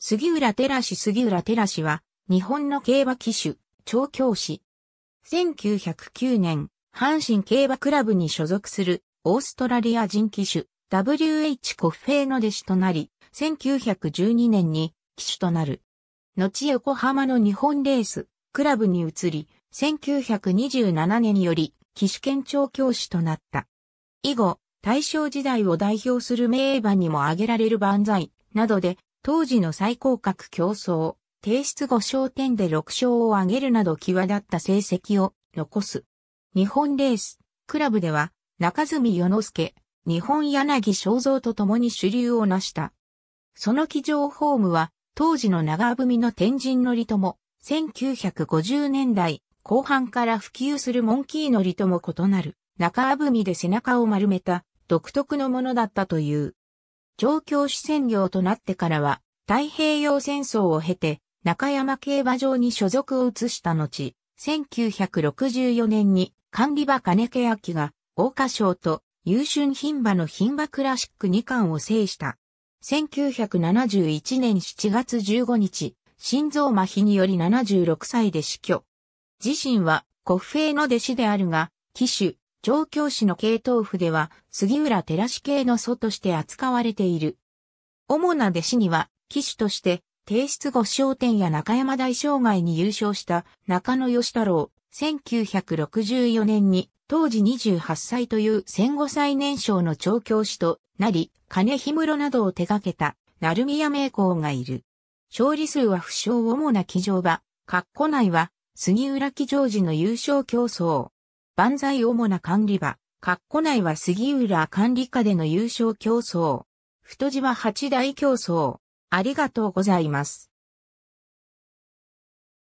杉浦寺氏杉浦寺氏は、日本の競馬騎手、調教師。1909年、阪神競馬クラブに所属する、オーストラリア人騎手、W.H. コフェイの弟子となり、1912年に騎手となる。後横浜の日本レース、クラブに移り、1927年より、騎手兼調教師となった。以後、大正時代を代表する名馬にも挙げられる万歳などで当時の最高格競争、提出5勝点で6勝を挙げるなど際立った成績を残す。日本レース、クラブでは、中住与之助、日本柳正蔵と共に主流を成した。その騎乗ホームは、当時の長文の天神のりとも、1950年代後半から普及するモンキーのりとも異なる、中文で背中を丸めた独特のものだったという。調教師専業となってからは、太平洋戦争を経て、中山競馬場に所属を移した後、1964年に管理馬金家明が、大花賞と優春品馬の品馬クラシック2冠を制した。1971年7月15日、心臓麻痺により76歳で死去。自身は、国兵の弟子であるが、騎手、調教師の系統府では、杉浦寺系の祖として扱われている。主な弟子には、騎手として、帝室後商店や中山大障害に優勝した中野義太郎、1964年に、当時28歳という戦後最年少の調教師となり、金氷室などを手掛けた、鳴宮名校がいる。勝利数は不詳主な騎乗場、括弧内は、杉浦騎乗時の優勝競争。万歳主な管理場、括弧内は杉浦管理下での優勝競争。太島は八大競争。ありがとうございます。